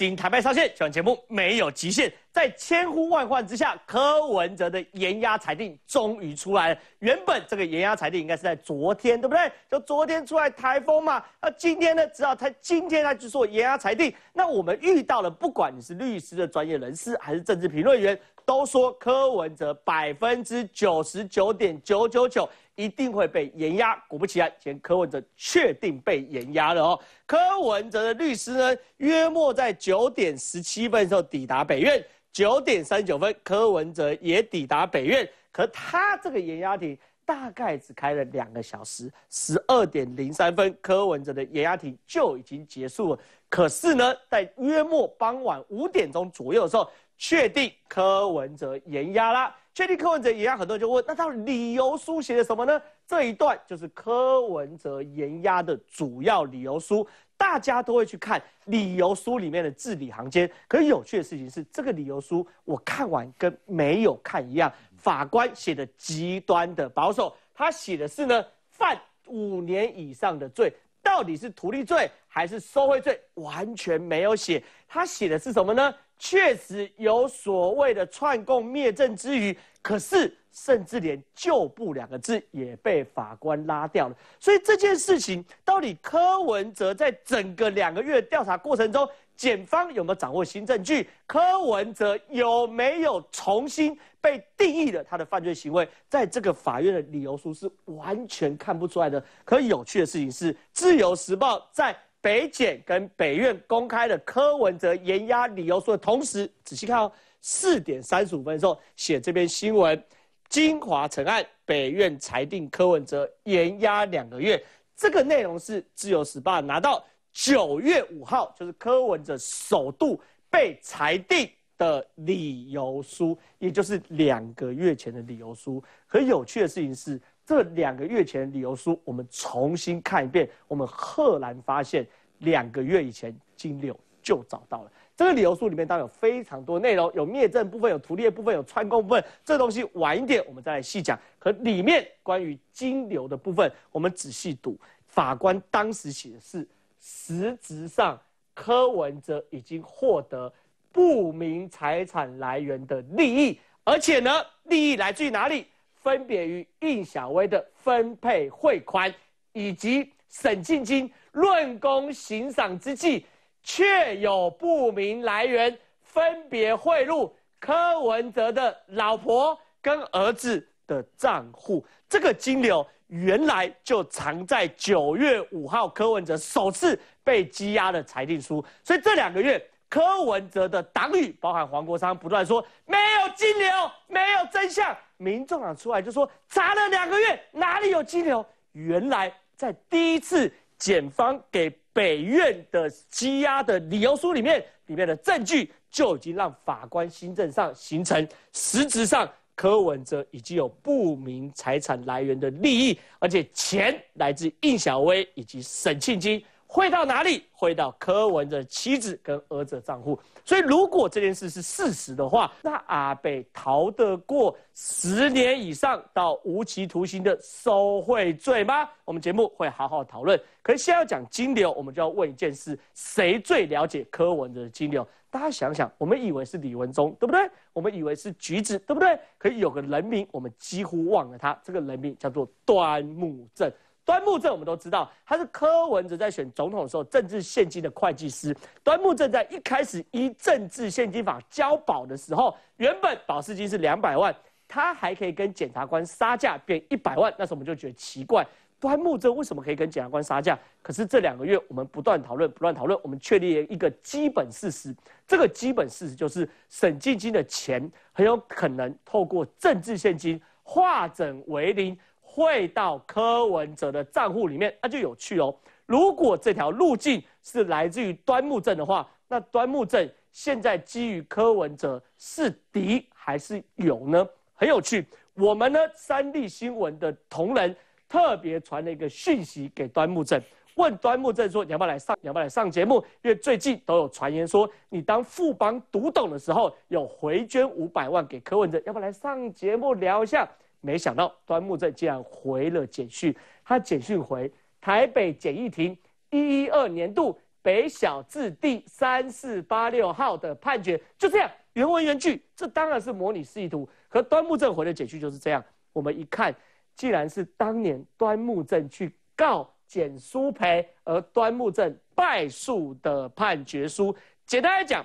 请台币上线，希望节目没有极限。在千呼万唤之下，柯文哲的严压裁定终于出来了。原本这个严压裁定应该是在昨天，对不对？就昨天出来台风嘛，那今天呢？只要他今天，他去做严压裁定。那我们遇到了，不管你是律师的专业人士，还是政治评论员。都说柯文哲百分之九十九点九九九一定会被延压，果不其然，前柯文哲确定被延压了哦。柯文哲的律师呢，约莫在九点十七分的时候抵达北院，九点三十九分柯文哲也抵达北院，可他这个延压庭大概只开了两个小时，十二点零三分柯文哲的延压庭就已经结束了。可是呢，在约莫傍晚五点钟左右的时候。确定柯文哲严压啦。确定柯文哲严压，很多人就问，那他理由书写的什么呢？这一段就是柯文哲严压的主要理由书，大家都会去看理由书里面的字里行间。可是有趣的事情是，这个理由书我看完跟没有看一样，法官写的极端的保守。他写的是呢，犯五年以上的罪，到底是图利罪还是受贿罪，完全没有写。他写的是什么呢？确实有所谓的串供灭证之余，可是甚至连旧部两个字也被法官拉掉了。所以这件事情到底柯文哲在整个两个月调查过程中，检方有没有掌握新证据？柯文哲有没有重新被定义了他的犯罪行为，在这个法院的理由书是完全看不出来的。可有趣的事情是，《自由时报》在。北检跟北院公开了柯文哲延押理由书的同时，仔细看哦，四点三十五分的时候写这篇新闻，金华城案北院裁定柯文哲延押两个月，这个内容是自由时报拿到九月五号，就是柯文哲首度被裁定的理由书，也就是两个月前的理由书。很有趣的事情是。这两个月前的理由书，我们重新看一遍，我们赫然发现，两个月以前金流就找到了。这个理由书里面当然有非常多内容，有灭证部分，有涂灭部分，有穿工部分。这东西晚一点我们再来细讲。可里面关于金流的部分，我们仔细读，法官当时写的是，实质上柯文哲已经获得不明财产来源的利益，而且呢，利益来自于哪里？分别于应小薇的分配汇款，以及沈晶晶论功行赏之际，却有不明来源分别汇入柯文哲的老婆跟儿子的账户。这个金流原来就藏在九月五号柯文哲首次被羁押的裁定书，所以这两个月。柯文哲的党羽包含黄国昌，不断说没有金流，没有真相。民众党出来就说查了两个月，哪里有金流？原来在第一次检方给北院的羁押的理由书里面，里面的证据就已经让法官新政上形成，实质上柯文哲已经有不明财产来源的利益，而且钱来自应小薇以及沈庆金。汇到哪里？汇到柯文的妻子跟儿子的账户。所以，如果这件事是事实的话，那阿贝逃得过十年以上到无期徒刑的收贿罪吗？我们节目会好好讨论。可是，先要讲金流，我们就要问一件事：谁最了解柯文的金流？大家想想，我们以为是李文忠，对不对？我们以为是橘子，对不对？可以有个人名，我们几乎忘了他。这个人名叫做端木正。端木正，我们都知道他是柯文哲在选总统的时候政治献金的会计师。端木正在一开始依政治献金法交保的时候，原本保释金是两百万，他还可以跟检察官杀价变一百万。那时候我们就觉得奇怪，端木正为什么可以跟检察官杀价？可是这两个月我们不断讨论，不断讨论，我们确立一个基本事实：这个基本事实就是沈计金的钱很有可能透过政治献金化整为零。汇到柯文哲的账户里面，那就有趣哦。如果这条路径是来自于端木镇的话，那端木镇现在基于柯文哲是敌还是友呢？很有趣。我们呢，三立新闻的同仁特别传了一个讯息给端木镇，问端木镇说：你要不要来上，要不要来上节目？因为最近都有传言说，你当副帮独董的时候有回捐五百万给柯文哲，要不要来上节目聊一下？没想到端木正竟然回了简讯，他简讯回台北简易庭一一二年度北小字第三四八六号的判决，就这样原文原句，这当然是模拟示意图，和端木正回的简讯就是这样。我们一看，既然是当年端木正去告简书培，而端木正败诉的判决书。简单来讲，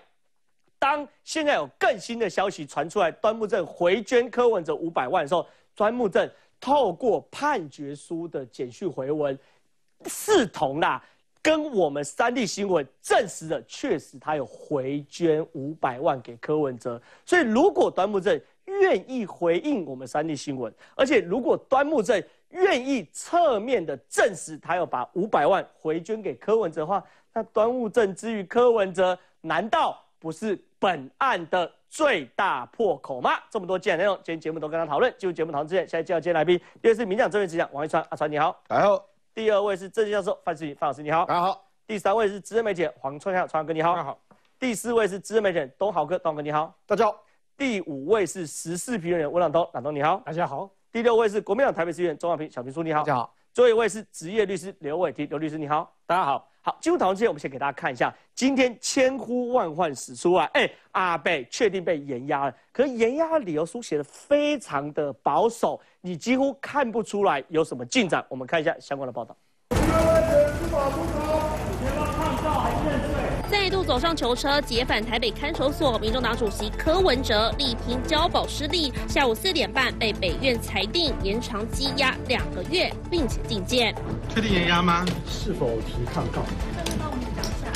当现在有更新的消息传出来，端木正回捐柯文哲五百万的时候。端木正透过判决书的简讯回文，视同啦，跟我们三立新闻证实了，确实他有回捐五百万给柯文哲。所以，如果端木正愿意回应我们三立新闻，而且如果端木正愿意侧面的证实他有把五百万回捐给柯文哲的话，那端木正之于柯文哲，难道不是？本案的最大破口吗？这么多精彩内容，今天节目都跟大家讨论。进入节目讨论之前，现在介绍今天来宾。第一位是名进党政治讲王一川，阿川你好。然好。第二位是政治教授范世锦，范老师你好。大家好。第三位是资深媒体黄春香，川哥你好。家好。第四位是资深媒体东豪哥，董哥你好。大家好。第五位是时事评论人温朗东，朗东你好。大家好。第六位是国民党台北市议员钟婉平，小平叔你好。大家好。最后一位是职业律师刘伟霆。刘律师你好。大家好。好，进入讨论之前，我们先给大家看一下，今天千呼万唤始出来，哎，阿贝确定被延压了，可是延压理由书写的非常的保守，你几乎看不出来有什么进展。我们看一下相关的报道。再度走上囚车，解返台北看守所。民众党主席柯文哲力拼交保失利，下午四点半被北院裁定延长羁押两个月，并且定见。确定延押吗？是否提抗告？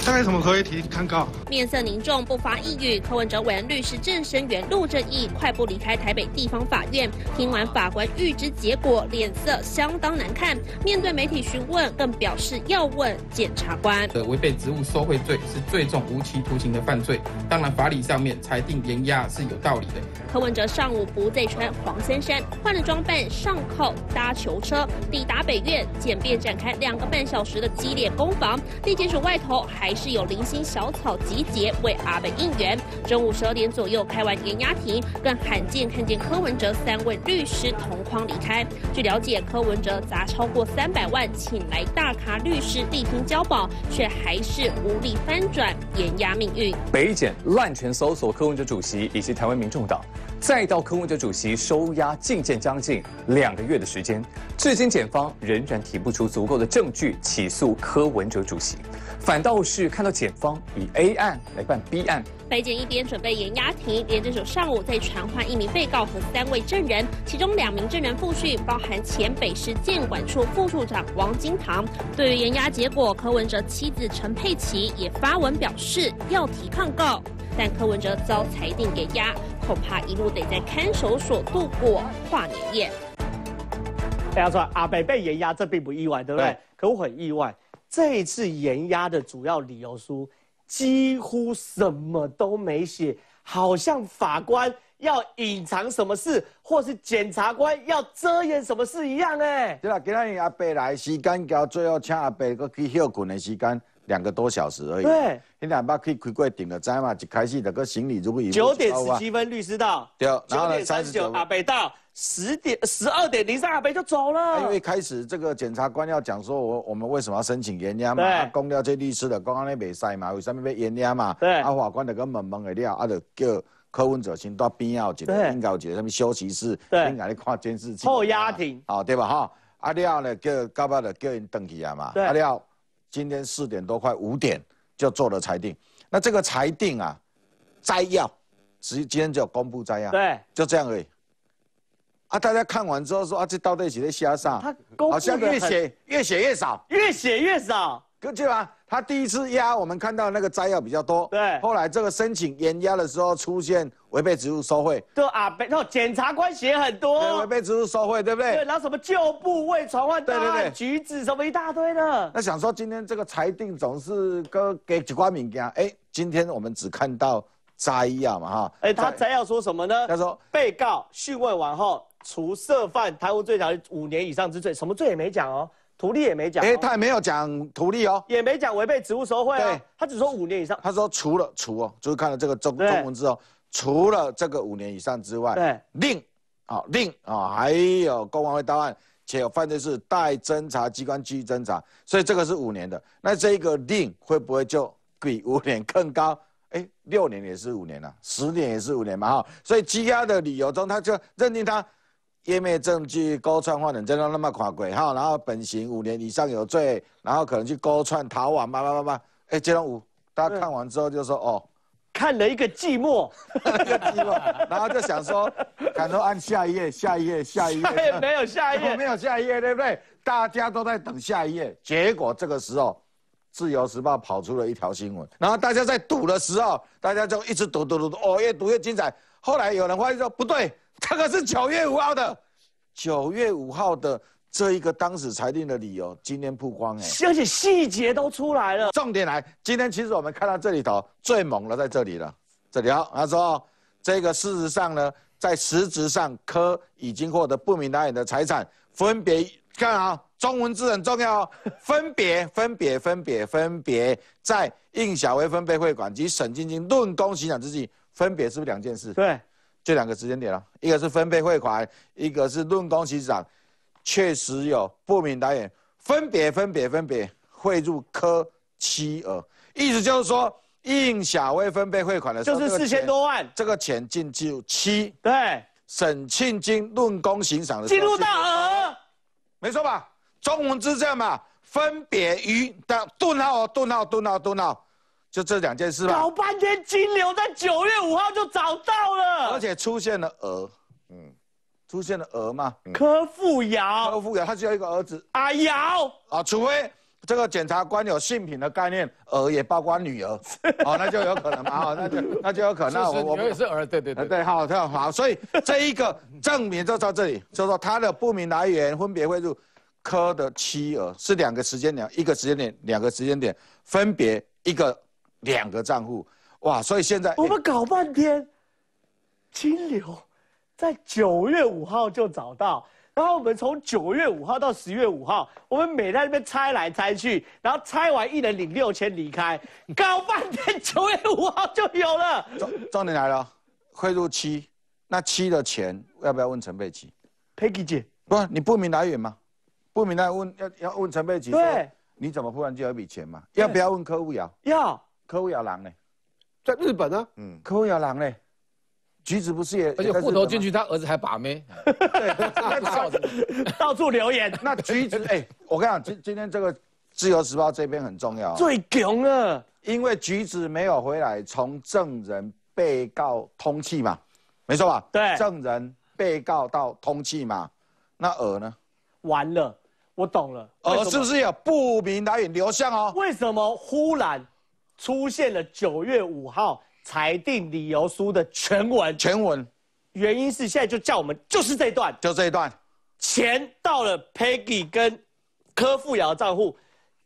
大概什么可以提看告？面色凝重，不发一语。柯文哲委员律师郑声援陆正义快步离开台北地方法院，听完法官预知结果，脸色相当难看。面对媒体询问，更表示要问检察官。的违背职务收贿罪是最重无期徒刑的犯罪，当然法理上面裁定严压是有道理的。柯文哲上午不再穿黄衫衫，换了装扮，上扣搭囚车抵达北院，简便展开两个半小时的激烈攻防。地检署外头还。还是有零星小草集结为阿本应援。中午十二点左右开完延压庭，更罕见看见柯文哲三位律师同框离开。据了解，柯文哲砸超过三百万，请来大咖律师力拼交保，却还是无力翻转延压命运。北检滥权搜索柯文哲主席以及台湾民众党。再到柯文哲主席收押进监将近两个月的时间，至今检方仍然提不出足够的证据起诉柯文哲主席，反倒是看到检方以 A 案来办 B 案。北检一边准备严押庭，连日早上午再传唤一名被告和三位证人，其中两名证人复讯，包含前北市建管处副处长王金堂。对于严押结果，柯文哲妻子陈佩琪也发文表示要提抗告。但柯文哲遭裁定给压，恐怕一路得在看守所度过跨年夜。大家说阿北被严压，这并不意外，对不对？可我很意外，这一次严压的主要理由书几乎什么都没写，好像法官要隐藏什么事，或是检察官要遮掩什么事一样哎。对啦，今天阿北来时间，交最后请阿北搁去休困的时间。两个多小时而已。对，你两怕可以乖乖顶了在嘛，一开戏的个行李如果有。九点十七分律师到。对，然后呢，三十九阿北到十点十二点零三阿北就走了。因为开始这个检察官要讲说我我们为什么要申请延押嘛，公掉这律师的刚刚那没塞嘛，为什么被延押嘛？对，啊法官那个闷闷的料，啊就叫柯文者先到边后，对，应该有几多什么休息室，对，应该在看监视器。后押庭，好对吧哈？啊了呢，叫到尾就叫人登记啊嘛，啊了。今天四点多快五点就做了裁定，那这个裁定啊，摘要，直今天就公布摘要，对，就这样而已。啊，大家看完之后说啊，这到底写在瞎啥？他好像越写越写越少，越写越少，对吧？他第一次压，我们看到那个摘要比较多。对。后来这个申请延压的时候出现违背职务收贿。就啊，被哦，检察官写很多。对，违背职务收贿，对不对？对。然后什么旧部位传唤档案、举止什么一大堆的。那想说今天这个裁定总是跟给菊花敏讲，哎，今天我们只看到摘要嘛哈。哎，他摘要说什么呢？他说被告讯问完后，除涉犯贪污罪，长五年以上之罪，什么罪也没讲哦。图地也没讲，哎，他也没有讲图地哦，也没讲违背职务收贿对，他只说五年以上。他说除了除哦，就是看到这个中中文字哦，除了这个五年以上之外，对，令啊令啊，还有公安会到案，且有犯罪是待侦查机关继续侦查，所以这个是五年的。那这个令会不会就比五年更高？哎，六年也是五年了，十年也是五年嘛哈。所以羁押的理由中，他就认定他。页面证据勾串犯人，真的那么垮鬼哈？然后本刑五年以上有罪，然后可能去勾串逃亡，叭叭叭叭，哎，接龙五，大家看完之后就说，哦，看了一个寂寞，一个寂寞，然后就想说，赶快按下一页，下一页，下一页，没有下一页，没有下一页，对不对？大家都在等下一页，结果这个时候，自由时报跑出了一条新闻，然后大家在赌的时候，大家就一直赌赌赌赌，哦，越赌越精彩，后来有人发现说不对。这个是九月五号的，九月五号的这一个当时裁定的理由今天曝光哎，而且细节都出来了。重点来，今天其实我们看到这里头最猛的在这里了，这里哦，他说这个事实上呢，在实质上，科已经获得不明来源的财产，分别看啊，中文字很重要，哦，分别分别分别分别，在应小薇分配会馆及沈晶晶论功行赏之际，分别是不是两件事？对。这两个时间点了，一个是分配汇款，一个是论功行赏，确实有不明导演分别分别分别汇入科七额，意思就是说应小微分配汇款的，就是四千多万，这个钱进就七，对，沈庆金论功行赏的，进入大额，没错吧？中文志这样嘛，分别于的顿号顿号顿号顿号。就这两件事吧。搞半天，金牛在九月五号就找到了，而且出现了鹅，嗯，出现了鹅嘛？柯富瑶，柯富瑶，他只有一个儿子阿瑶。啊，除非这个检察官有性品的概念，鹅也包括女儿，哦，那就有可能嘛，哦，那就那就有可能。我们也是儿，对对对。对，好，这好。所以这一个证明就在这里，就说他的不明来源分别会入柯的妻儿，是两个时间点，一个时间点，两个时间点分别一个。两个账户哇，所以现在我们搞半天，金流在九月五号就找到，然后我们从九月五号到十月五号，我们每在那边拆来拆去，然后拆完一人领六千离开，搞半天九月五号就有了。重重点来了，汇入七，那七的钱要不要问陈佩琪？佩琪姐，不，你不明来源吗？不明来源问要要问陈佩琪，对，你怎么忽然就有一笔钱嘛？要不要问柯务瑶？要。科亚狼呢，在日本啊。嗯，科亚狼呢，橘子不是也？而且户头进去，他儿子还把妹。对，哈哈 到处留言。那橘子，哎，我跟你讲，今今天这个《自由时报》这边很重要。最穷啊，因为橘子没有回来，从证人、被告通气嘛，没错吧？对，证人、被告到通气嘛，那尔呢？完了，我懂了。尔是不是有不明来源流向哦？为什么忽然？出现了九月五号裁定理由书的全文。全文，原因是现在就叫我们，就是这段，就这一段。钱到了 Peggy 跟柯富瑶账户，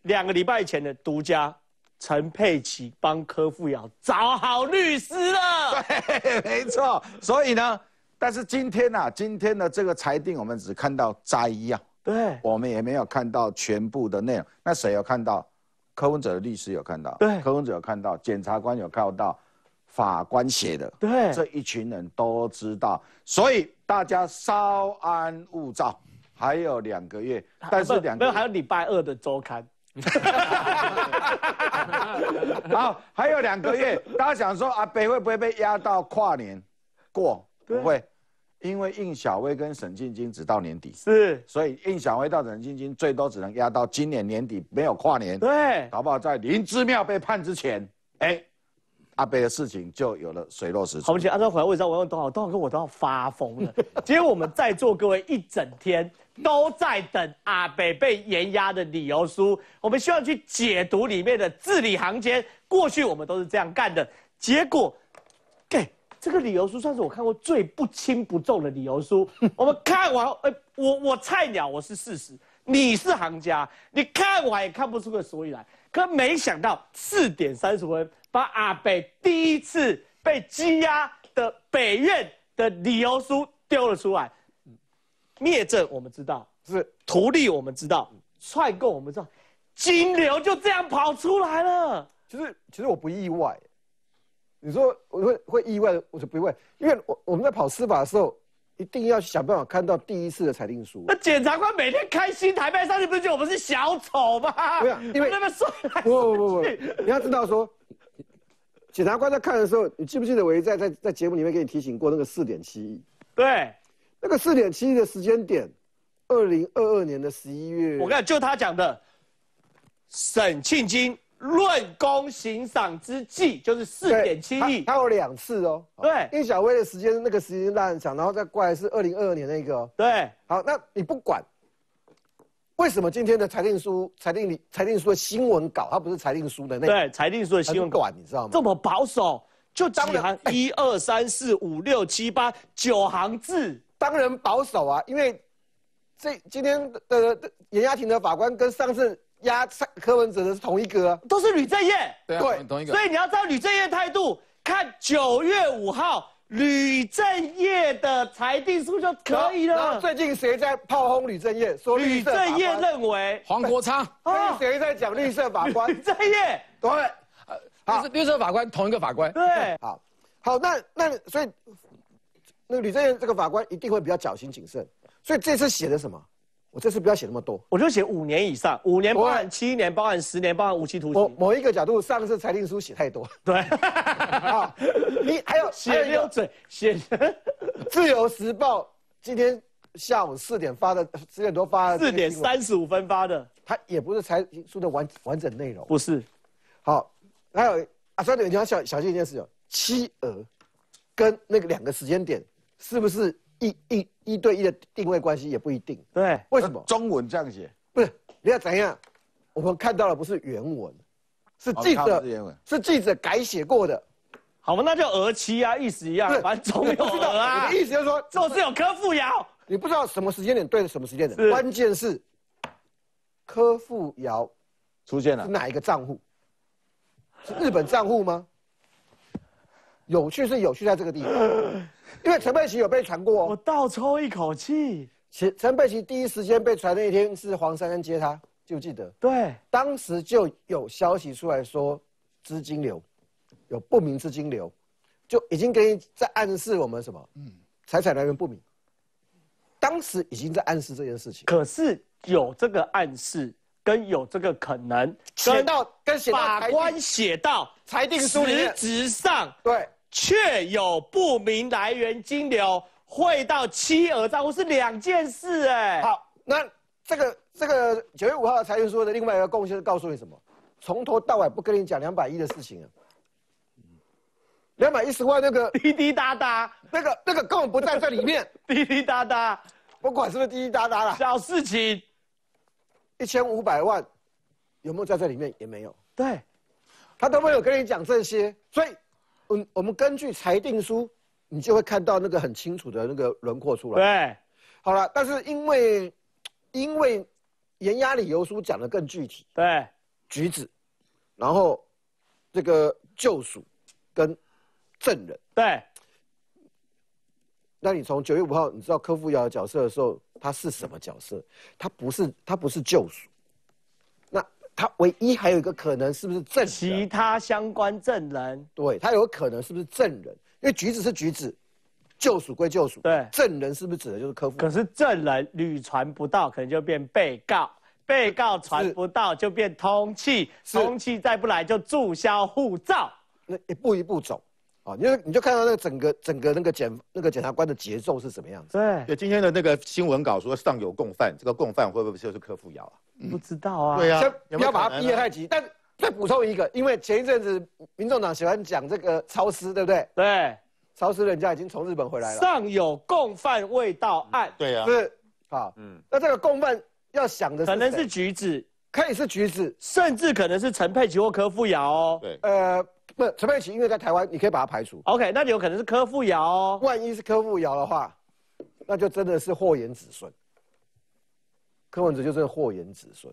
两个礼拜前的独家，陈佩琪帮柯富瑶找好律师了。对，没错。所以呢，但是今天啊，今天的这个裁定我们只看到摘要，对我们也没有看到全部的内容。那谁有看到？柯文哲的律师有看到，对，柯文哲有看到，检察官有看到，法官写的，对，这一群人都知道，所以大家稍安勿躁，还有两个月，但是两没有，还有礼拜二的周刊，然 还有两个月，大家想说啊，北会不会被压到跨年过？不会。因为应小薇跟沈静晶只到年底，是，所以应小薇到沈静晶最多只能压到今年年底，没有跨年。对，不好在林之妙被判之前，哎，阿北的事情就有了水落石出。好，我们请阿庄回来，我问一下，我问多少，多少个我都要发疯了。今天 我们在座各位一整天都在等阿北被严压的理由书，我们希望去解读里面的字里行间。过去我们都是这样干的，结果。这个理由书算是我看过最不轻不重的理由书。我们看完，哎，我我菜鸟，我是事实，你是行家，你看完也看不出个所以来。可没想到四点三十分，把阿北第一次被羁押的北院的理由书丢了出来。灭证我们知道是图弟，我们知道串供我们知道，金流就这样跑出来了。其实其实我不意外。你说我会会意外，我就不会，因为我我们在跑司法的时候，一定要想办法看到第一次的裁定书。那检察官每天开新台派上，去，不觉得我们是小丑吗？不要，因为那么说不不不不，你要知道说，检察官在看的时候，你记不记得我一在在在节目里面给你提醒过那个四点七亿？对，那个四点七亿的时间点，二零二二年的十一月。我看就他讲的，沈庆金。论功行赏之际，就是四点七亿，他有两次哦。对，应小薇的时间那个时间很长，然后再过来是二零二二年那个。对，好，那你不管，为什么今天的裁定书、裁定、裁定书的新闻稿，它不是裁定书的那？对，裁定书的新闻稿，你知道吗？这么保守，就张一、二、三、四、五、六、七、八、九行字，当然保守啊，因为这今天的严家庭的法官跟上次。压柯文哲的是同一个，都是吕正业。对，同一个。所以你要照吕正业态度看九月五号吕正业的裁定书就可以了。那最近谁在炮轰吕正业？说吕正业认为黄国昌。那谁在讲绿色法官？吕正业。对，是绿色法官，同一个法官。对。好，好，那那所以那个吕正业这个法官一定会比较小心谨慎。所以这次写的什么？我这次不要写那么多，我就写五年以上，五年包含七年，包含十年，包含无期徒刑。某某一个角度，上次裁定书写太多。对，你还有 还有嘴写自由时报今天下午四点发的，四点多发的，四点三十五分发的。它也不是裁定书的完完整内容。不是，好，还有啊，稍点你要小小心一件事情，七额跟那个两个时间点是不是？一一一对一的定位关系也不一定对，为什么中文这样写？不是你要怎样？我们看到的不是原文，是记者，是记者改写过的，好嘛？那叫讹期啊，意思一样，反正总有错 啊。意思就是说，这是有柯富瑶，你不知道什么时间点对什么时间点，关键是柯富瑶出现了，是哪一个账户？是日本账户吗？有趣是有趣在这个地方，因为陈佩琪有被传过，我倒抽一口气。陈陈佩琪第一时间被传那一天是黄珊珊接记就记得。对，当时就有消息出来说，资金流有不明资金流，就已经在暗示我们什么？嗯，财产来源不明。当时已经在暗示这件事情，可是有这个暗示跟有这个可能，写到跟法官写到裁定书，实质上对。却有不明来源金流汇到妻儿账户是两件事，哎，好，那这个这个九月五号财团说的另外一个贡献是告诉你什么？从头到尾不跟你讲两百亿的事情啊，两百一十万那个 滴滴答答那个那个根本不在这里面，滴滴答答，不管是不是滴滴答答了，小事情，一千五百万有没有在这里面也没有，对，他都没有跟你讲这些，所以。嗯，我们根据裁定书，你就会看到那个很清楚的那个轮廓出来。对，好了，但是因为，因为严压理由书讲的更具体。对，橘子，然后这个救赎跟证人。对，那你从九月五号你知道科夫瑶的角色的时候，他是什么角色？他不是，他不是救赎。他唯一还有一个可能，是不是证？其他相关证人。对，他有可能是不是证人？因为橘子是橘子，救赎归救赎。对，证人是不是指的就是客户？可是证人屡传不到，可能就变被告；被告传不到，就变通气；通气再不来，就注销护照。那一步一步走。啊，你就你就看到那个整个整个那个检那个检察官的节奏是什么样子？对，对，今天的那个新闻稿说上有共犯，这个共犯会不会就是柯富瑶啊？不知道啊。对啊，不要把它逼得太急。但再补充一个，因为前一阵子民众党喜欢讲这个超市，对不对？对，超市人家已经从日本回来了。上有共犯未到案。对啊。是，好，嗯，那这个共犯要想的可能是橘子，可以是橘子，甚至可能是陈佩琪或柯富瑶哦。对，呃。那陈佩琪，因为在台湾，你可以把他排除。OK，那有可能是柯富瑶哦。万一是柯富瑶的话，那就真的是祸延子孙。柯文哲就是祸延子孙，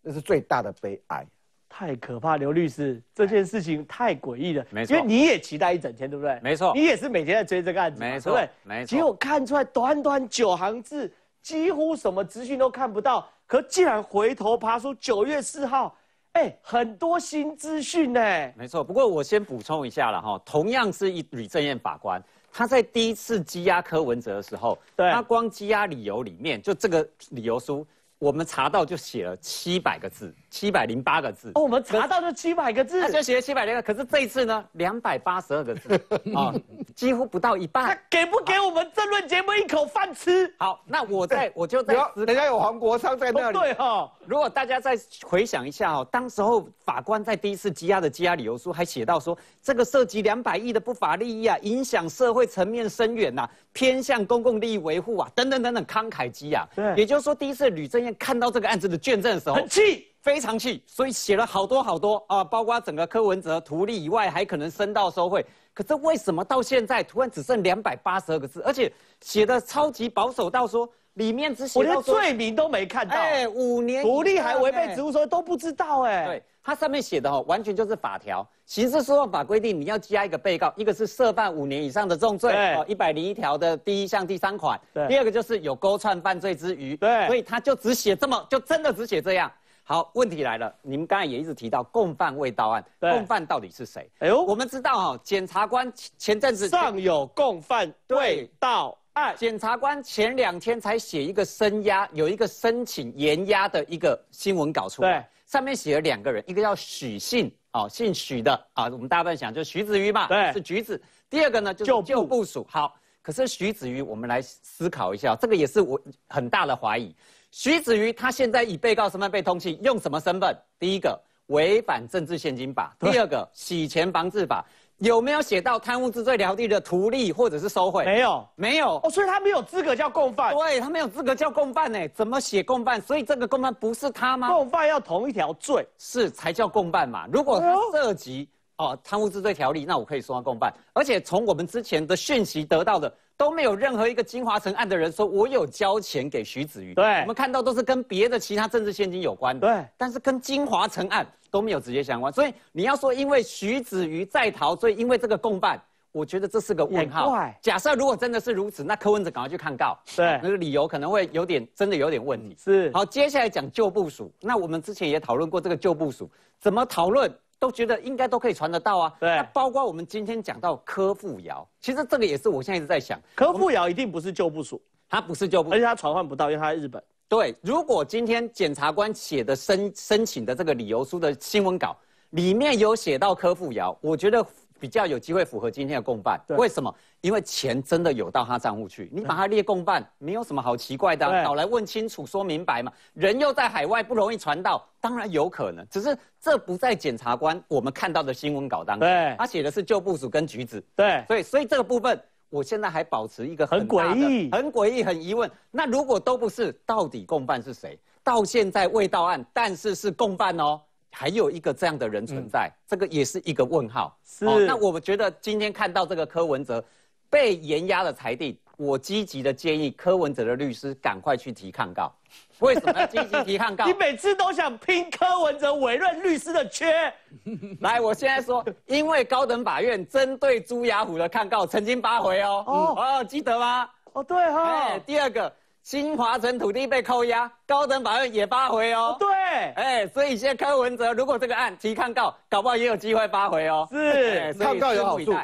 那是最大的悲哀。太可怕，刘律师，这件事情太诡异了。没错。因为你也期待一整天，对不对？没错。你也是每天在追这个案子，没错。对，没错。结果看出来短短九行字，几乎什么资讯都看不到。可既然回头爬出九月四号。哎，很多新资讯呢。没错，不过我先补充一下了哈。同样是一吕正彦法官，他在第一次羁押柯文哲的时候，对，他光羁押理由里面，就这个理由书，我们查到就写了七百个字。七百零八个字哦，我们查到就七百个字，他就写了七百零个。可是这一次呢，两百八十二个字 啊，几乎不到一半。他给不给我们政论节目一口饭吃？好，那我在我就在，人家有黄国昌在那里。对哈，如果大家再回想一下哦，当时候法官在第一次羁押的羁押理由书还写到说，这个涉及两百亿的不法利益啊，影响社会层面深远呐，偏向公共利益维护啊，等等等等，慷慨激昂。对，也就是说第一次吕正燕看到这个案子的卷证的时候，很气。非常气，所以写了好多好多啊，包括整个柯文哲图利以外，还可能到收贿。可是为什么到现在突然只剩两百八十二个字，而且写的超级保守到说里面只，写我连罪名都没看到。哎，五年图利还违背职务说都不知道哎。对，它上面写的哈，完全就是法条。刑事诉讼法规定你要加一个被告，一个是涉犯五年以上的重罪，一百零一条的第一项第三款。对，第二个就是有勾串犯罪之余。对，所以他就只写这么，就真的只写这样。好，问题来了，你们刚才也一直提到共犯未到案，共犯到底是谁？哎呦，我们知道哈，检察官前前阵子上有共犯未到案，检察官前两天才写一个申押，有一个申请延押的一个新闻稿出来，上面写了两个人，一个叫许姓，哦，姓许的啊，我们大分想就徐子瑜嘛，对，是橘子。第二个呢，就就部署好，可是徐子瑜，我们来思考一下，这个也是我很大的怀疑。徐子瑜他现在以被告身份被通缉，用什么身份？第一个违反政治献金法，第二个洗钱防治法，有没有写到贪污之罪条例的图利或者是收贿？没有，没有哦，所以他没有资格叫共犯。对他没有资格叫共犯呢？怎么写共犯？所以这个共犯不是他吗？共犯要同一条罪是才叫共犯嘛？如果他涉及。哦，贪污治罪条例，那我可以说他共犯。而且从我们之前的讯息得到的，都没有任何一个金华城案的人说我有交钱给徐子瑜。对，我们看到都是跟别的其他政治现金有关。对，但是跟金华城案都没有直接相关。所以你要说因为徐子瑜在逃，所以因为这个共犯。我觉得这是个问号。假设如果真的是如此，那柯文哲赶快去看告。对，那个理由可能会有点真的有点问题。是。好，接下来讲旧部署。那我们之前也讨论过这个旧部署怎么讨论。都觉得应该都可以传得到啊。对，那包括我们今天讲到柯富尧，其实这个也是我现在一直在想，柯富尧一定不是旧部署，他不是旧部，而且他传唤不到，因为他在日本。对，如果今天检察官写的申申请的这个理由书的新闻稿里面有写到柯富尧，我觉得。比较有机会符合今天的共犯，为什么？因为钱真的有到他账户去，你把他列共犯，没有什么好奇怪的，找来问清楚说明白嘛。人又在海外，不容易传到，当然有可能。只是这不在检察官我们看到的新闻稿当中，他写的是旧部署跟橘子，对，所以所以这个部分，我现在还保持一个很诡异、很诡异、很疑问。那如果都不是，到底共犯是谁？到现在未到案，但是是共犯哦。还有一个这样的人存在，这个也是一个问号。是，那我们觉得今天看到这个柯文哲被严押的裁定，我积极的建议柯文哲的律师赶快去提抗告。为什么要积极提抗告？你每次都想拼柯文哲委任律师的缺。来，我现在说，因为高等法院针对朱雅虎的抗告曾经八回哦。哦，记得吗？哦，对哈。哎，第二个新华村土地被扣押，高等法院也八回哦。对。哎，所以现在柯文哲如果这个案提抗告，搞不好也有机会发回哦。是，抗告有好处。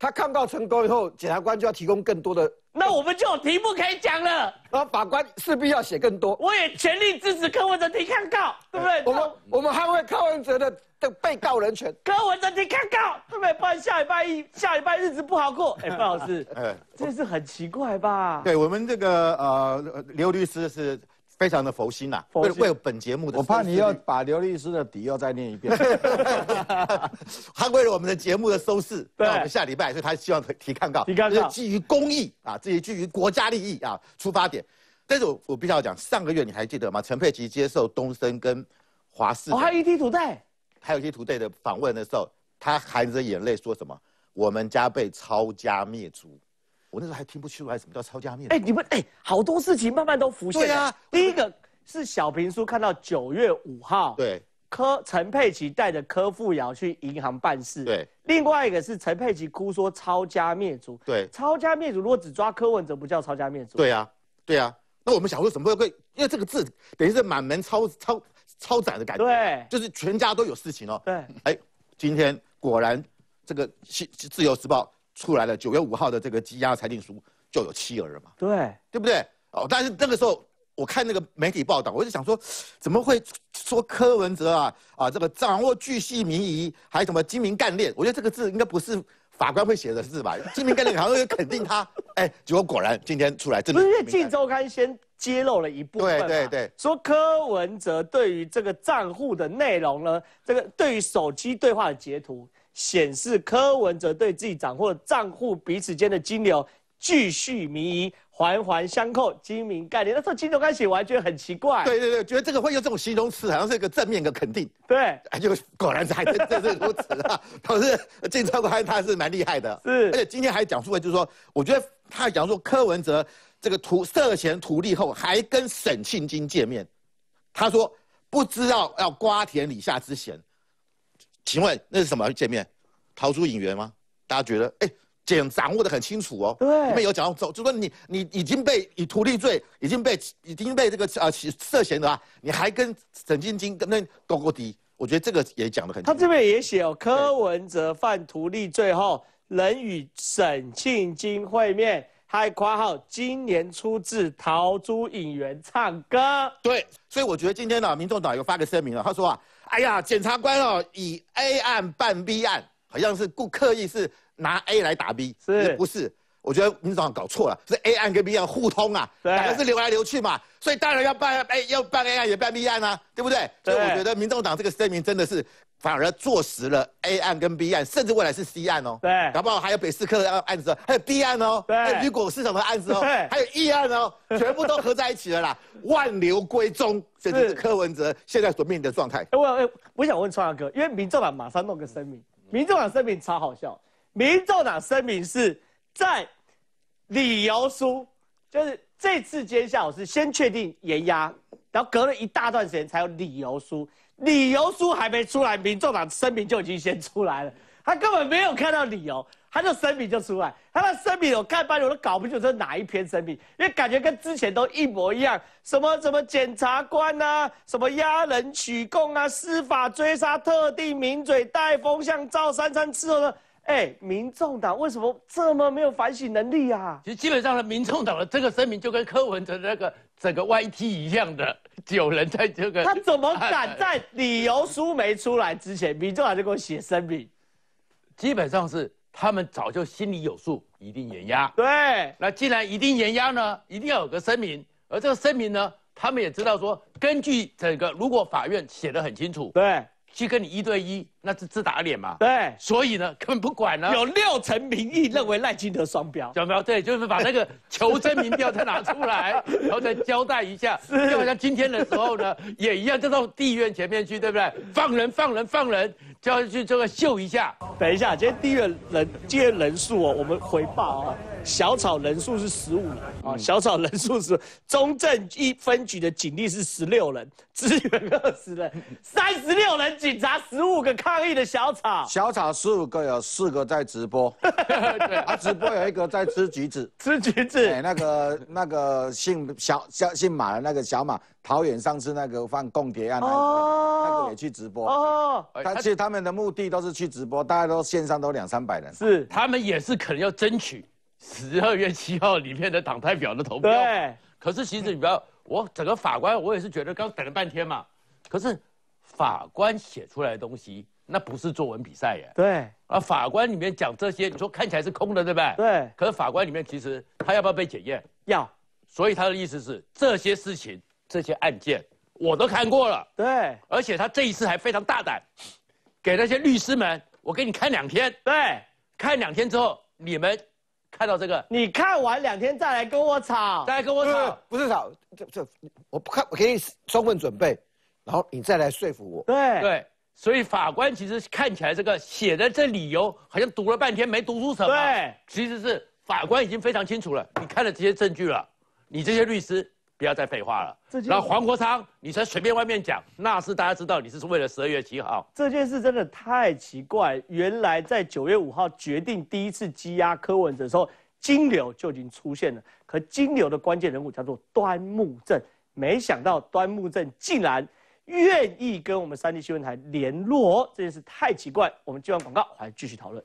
他抗告成功以后，检察官就要提供更多的。那我们就有题目可以讲了。那法官势必要写更多。我也全力支持柯文哲提抗告，对不对？我们我们捍卫柯文哲的的被告人权。柯文哲提抗告，对不对？不然下礼拜一，下礼拜日子不好过。哎，范老师，哎，这是很奇怪吧？对我们这个呃，刘律师是。非常的佛心呐，为为本节目的，我怕你要把刘律师的底要再念一遍，他 为了我们的节目的收视，我们下礼拜所以他希望提提看稿，是基于公益啊，这些基于国家利益啊出发点，但是我我必须要讲，上个月你还记得吗？陈佩琪接受东森跟华视，哦还有 ET 土队，还有一些土队的访问的时候，他含着眼泪说什么？我们家被抄家灭族。我那时候还听不出来什么叫抄家灭？哎，你们哎，好多事情慢慢都浮现。对啊，第一个是小平叔看到九月五号，对，柯陈佩琪带着柯富瑶去银行办事，对。另外一个是陈佩琪哭说抄家灭族，对，抄家灭族如果只抓柯文哲，不叫抄家灭族。对啊，对啊，那我们想说，怎么会会？因为这个字，等于是满门抄抄抄斩的感觉，对，就是全家都有事情哦。对，哎，今天果然，这个《自由时报》。出来了，九月五号的这个羁押裁定书就有妻儿了嘛？对，对不对？哦，但是那个时候我看那个媒体报道，我就想说，怎么会说柯文哲啊啊，这个掌握巨细民宜，还什么精明干练？我觉得这个字应该不是法官会写的字吧？精明干练好像在肯定他，哎，结果果然今天出来，这不是因为《镜周刊》先揭露了一部分对对对，说柯文哲对于这个账户的内容呢，这个对于手机对话的截图。显示柯文哲对自己掌握账户彼此间的金流继续迷疑，环环相扣，精明概念。那候金流关系完全很奇怪。对对对，觉得这个会用这种形容词，好像是一个正面的肯定。对，就果然还真正是如此啊。可是检察官他是蛮厉害的，是。而且今天还讲出来，就是说，我觉得他讲说柯文哲这个图涉嫌图利后，还跟沈庆金见面。他说不知道要瓜田李下之嫌。请问那是什么见面？逃出影园吗？大家觉得哎，简掌握的很清楚哦。对，里面有讲，就就说你你已经被以图利罪已经被已经被这个呃涉嫌的啊，你还跟沈晶晶跟那勾勾搭，我觉得这个也讲得很。他这边也写哦，柯文哲犯图利罪后，能与沈庆金会面。还夸号，今年出自陶朱影员唱歌。对，所以我觉得今天呢，民众党又发个声明了，他说啊，哎呀，检察官哦，以 A 案办 B 案，好像是故刻意是拿 A 来打 B，是不是？我觉得民众党搞错了，是 A 案跟 B 案互通啊，两个是流来流去嘛，所以当然要办，A 要办 A 案也办 B 案啊，对不对？所以我觉得民众党这个声明真的是。反而坐实了 A 案跟 B 案，甚至未来是 C 案哦。对。搞不好还有北市科案案子，还有 D 案哦。对。如果是什么案子哦，还有 E 案哦，全部都合在一起了啦，万流归宗，这就是柯文哲现在所面临的状态。哎，我哎，我想问创亚哥，因为民众党马上弄个声明，民众党声明超好笑，民众党声明是在理由书，就是这次签下是先确定研压，然后隔了一大段时间才有理由书。理由书还没出来，民众党声明就已经先出来了。他根本没有看到理由，他就声明就出来。他的声明我看半天我都搞不清楚哪一篇声明，因为感觉跟之前都一模一样。什么什么检察官啊，什么压人取供啊，司法追杀特定名嘴，带风向，赵珊珊之后呢？哎，民众党为什么这么没有反省能力啊？其实基本上呢，民众党的这个声明就跟柯文哲那个。整个 YT 一样的，九人在这个。他怎么敢在理由书没出来之前，民众还在给我写声明？基本上是他们早就心里有数，一定严压。对，那既然一定严压呢，一定要有个声明。而这个声明呢，他们也知道说，根据整个如果法院写的很清楚，对，去跟你一对一。那是自打脸嘛？对，所以呢，根本不管了。有六成民意认为赖清德双标。双标，对，就是把那个 求真民调再拿出来，然后再交代一下。就好像今天的时候呢，也一样，就到地院前面去，对不对？放人，放人，放人，就要去这个秀一下。等一下，今天地院人，今天人数哦，我们回报啊，小草人数是十五人啊，小草人数是中正一分局的警力是十六人，支援二十人，三十六人警察，十五个。抗议的小草，小草十五个，有四个在直播。他 直播有一个在吃橘子，吃橘子。哎，那个那个姓小小姓马的那个小马陶远，上次那个犯共谍案，那个也去直播。哦，其实他们的目的都是去直播，大家都线上都两三百人。是，他们也是可能要争取十二月七号里面的党代表的投票。对，可是其实你不要，我整个法官我也是觉得刚等了半天嘛。可是法官写出来的东西。那不是作文比赛耶。对啊，法官里面讲这些，你说看起来是空的，对不对？对。可是法官里面其实他要不要被检验？要。所以他的意思是，这些事情、这些案件，我都看过了。对。而且他这一次还非常大胆，给那些律师们，我给你看两天。对。看两天之后，你们看到这个，你看完两天再来跟我吵。再来跟我吵？不是吵。这这，我不看，我给你充分准备，然后你再来说服我。对对。所以法官其实看起来这个写的这理由，好像读了半天没读出什么。对，其实是法官已经非常清楚了。你看了这些证据了，你这些律师不要再废话了。然后黄国昌你在随便外面讲，那是大家知道你是为了十二月七号。这件事真的太奇怪。原来在九月五号决定第一次羁押柯文哲的时候，金流就已经出现了。可金流的关键人物叫做端木正，没想到端木正竟然。愿意跟我们三立新闻台联络，这件事太奇怪。我们接完广告，还继续讨论。